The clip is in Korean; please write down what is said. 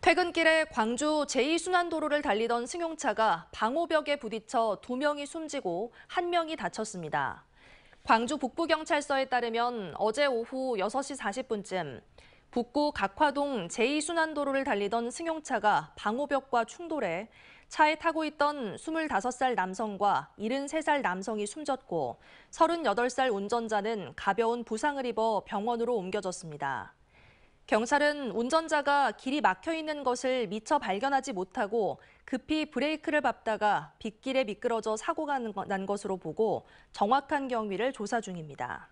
퇴근길에 광주 제2순환도로를 달리던 승용차가 방호벽에 부딪혀 두명이 숨지고 한명이 다쳤습니다. 광주 북부경찰서에 따르면 어제 오후 6시 40분쯤 북구 각화동 제2순환도로를 달리던 승용차가 방호벽과 충돌해 차에 타고 있던 25살 남성과 73살 남성이 숨졌고 38살 운전자는 가벼운 부상을 입어 병원으로 옮겨졌습니다. 경찰은 운전자가 길이 막혀 있는 것을 미처 발견하지 못하고 급히 브레이크를 밟다가 빗길에 미끄러져 사고가 난 것으로 보고 정확한 경위를 조사 중입니다.